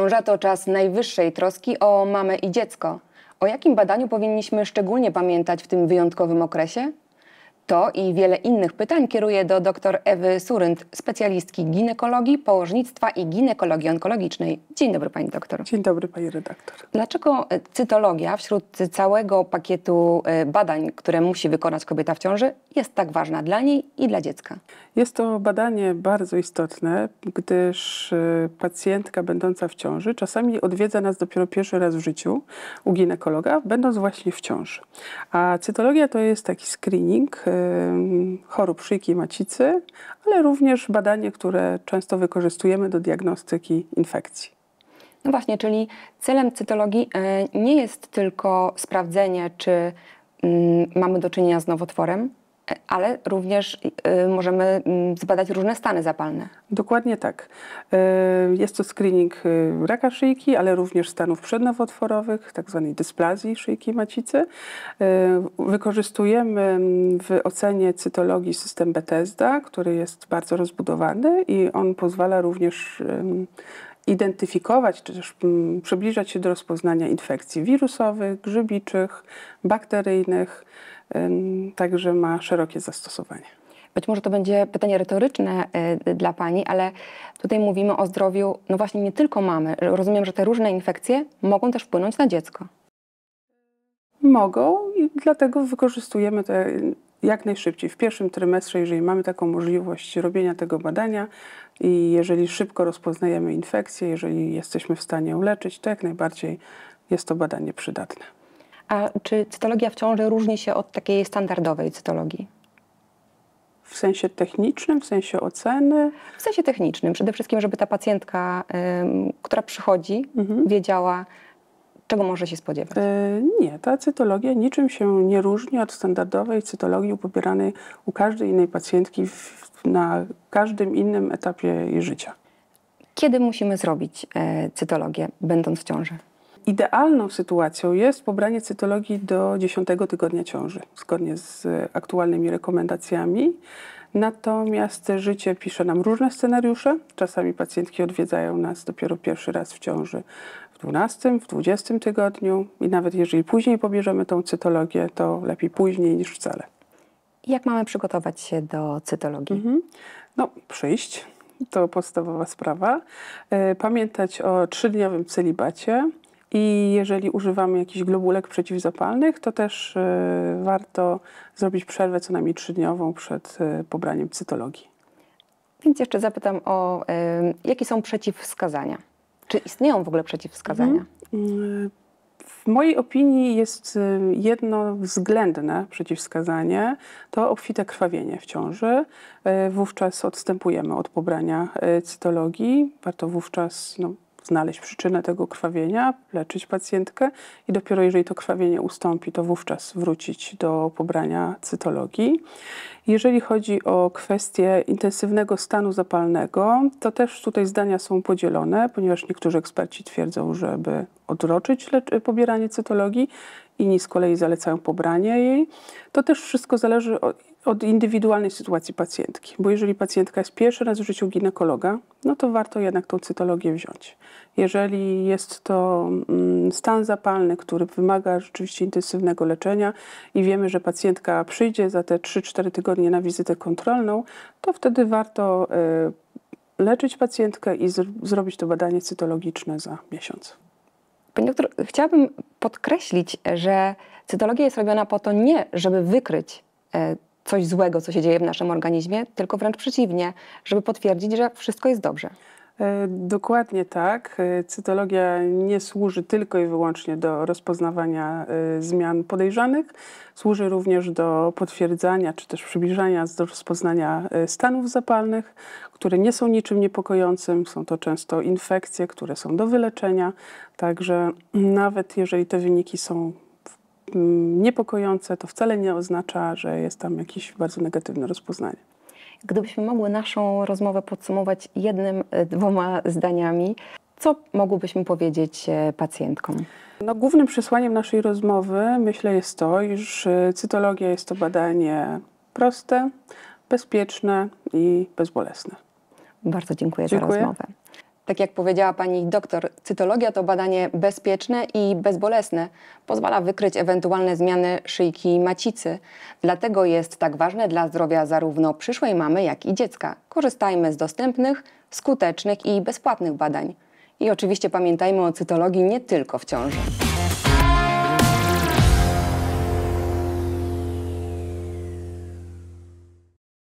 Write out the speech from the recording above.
Ciąża to czas najwyższej troski o mamę i dziecko. O jakim badaniu powinniśmy szczególnie pamiętać w tym wyjątkowym okresie? To i wiele innych pytań kieruję do dr Ewy Surynt, specjalistki ginekologii, położnictwa i ginekologii onkologicznej. Dzień dobry pani doktor. Dzień dobry pani redaktor. Dlaczego e, cytologia wśród całego pakietu e, badań, które musi wykonać kobieta w ciąży, jest tak ważna dla niej i dla dziecka? Jest to badanie bardzo istotne, gdyż e, pacjentka będąca w ciąży czasami odwiedza nas dopiero pierwszy raz w życiu u ginekologa, będąc właśnie w ciąży. A cytologia to jest taki screening, chorób szyjki macicy, ale również badanie, które często wykorzystujemy do diagnostyki infekcji. No właśnie, czyli celem cytologii e, nie jest tylko sprawdzenie, czy mm, mamy do czynienia z nowotworem, ale również y, możemy mm, zbadać różne stany zapalne. Dokładnie tak. Y, jest to screening y, raka szyjki, ale również stanów przednowotworowych, tak zwanej dysplazji szyjki macicy. Wykorzystujemy mm, w ocenie cytologii system Bethesda, który jest bardzo rozbudowany i on pozwala również identyfikować czy też mm, przybliżać się do rozpoznania infekcji wirusowych, grzybiczych, bakteryjnych także ma szerokie zastosowanie. Być może to będzie pytanie retoryczne y, dla Pani, ale tutaj mówimy o zdrowiu, no właśnie nie tylko mamy. Rozumiem, że te różne infekcje mogą też wpłynąć na dziecko. Mogą i dlatego wykorzystujemy te y, jak najszybciej, w pierwszym trymestrze, jeżeli mamy taką możliwość robienia tego badania i jeżeli szybko rozpoznajemy infekcję, jeżeli jesteśmy w stanie uleczyć, to jak najbardziej jest to badanie przydatne. A czy cytologia w ciąży różni się od takiej standardowej cytologii? W sensie technicznym, w sensie oceny? W sensie technicznym. Przede wszystkim, żeby ta pacjentka, która przychodzi, mhm. wiedziała, czego może się spodziewać? E, nie, ta cytologia niczym się nie różni od standardowej cytologii pobieranej u każdej innej pacjentki w, na każdym innym etapie jej życia. Kiedy musimy zrobić e, cytologię, będąc w ciąży? Idealną sytuacją jest pobranie cytologii do 10 tygodnia ciąży, zgodnie z aktualnymi rekomendacjami. Natomiast życie pisze nam różne scenariusze. Czasami pacjentki odwiedzają nas dopiero pierwszy raz w ciąży w 12, w 20 tygodniu i nawet jeżeli później pobierzemy tą cytologię, to lepiej później niż wcale. Jak mamy przygotować się do cytologii? Mhm. No, przyjść. To podstawowa sprawa. E, pamiętać o trzydniowym celibacie, i jeżeli używamy jakichś globulek przeciwzapalnych, to też y, warto zrobić przerwę co najmniej trzydniową przed y, pobraniem cytologii. Więc jeszcze zapytam o y, jakie są przeciwwskazania. Czy istnieją w ogóle przeciwwskazania? Mhm. W mojej opinii jest jedno względne przeciwwskazanie, to obfite krwawienie w ciąży. Wówczas odstępujemy od pobrania cytologii. Warto wówczas no, znaleźć przyczynę tego krwawienia, leczyć pacjentkę i dopiero jeżeli to krwawienie ustąpi, to wówczas wrócić do pobrania cytologii. Jeżeli chodzi o kwestię intensywnego stanu zapalnego, to też tutaj zdania są podzielone, ponieważ niektórzy eksperci twierdzą, żeby odroczyć pobieranie cytologii, inni z kolei zalecają pobranie jej. To też wszystko zależy od, od indywidualnej sytuacji pacjentki, bo jeżeli pacjentka jest pierwszy raz w życiu ginekologa, no to warto jednak tą cytologię wziąć. Jeżeli jest to mm, stan zapalny, który wymaga rzeczywiście intensywnego leczenia i wiemy, że pacjentka przyjdzie za te 3-4 tygodnie na wizytę kontrolną, to wtedy warto y, leczyć pacjentkę i zrobić to badanie cytologiczne za miesiąc. Pani doktor, chciałabym podkreślić, że cytologia jest robiona po to nie, żeby wykryć e, coś złego, co się dzieje w naszym organizmie, tylko wręcz przeciwnie, żeby potwierdzić, że wszystko jest dobrze. E, dokładnie tak. E, cytologia nie służy tylko i wyłącznie do rozpoznawania e, zmian podejrzanych, służy również do potwierdzania czy też przybliżania do rozpoznania stanów zapalnych, które nie są niczym niepokojącym. Są to często infekcje, które są do wyleczenia. Także nawet jeżeli te wyniki są Mm, niepokojące, to wcale nie oznacza, że jest tam jakieś bardzo negatywne rozpoznanie. Gdybyśmy mogły naszą rozmowę podsumować jednym, e, dwoma zdaniami, co mogłybyśmy powiedzieć e, pacjentkom? No, głównym przesłaniem naszej rozmowy, myślę, jest to, iż e, cytologia jest to badanie proste, bezpieczne i bezbolesne. Bardzo dziękuję, dziękuję. za rozmowę. Tak jak powiedziała pani doktor, cytologia to badanie bezpieczne i bezbolesne. Pozwala wykryć ewentualne zmiany szyjki macicy. Dlatego jest tak ważne dla zdrowia zarówno przyszłej mamy, jak i dziecka. Korzystajmy z dostępnych, skutecznych i bezpłatnych badań. I oczywiście pamiętajmy o cytologii nie tylko w ciąży.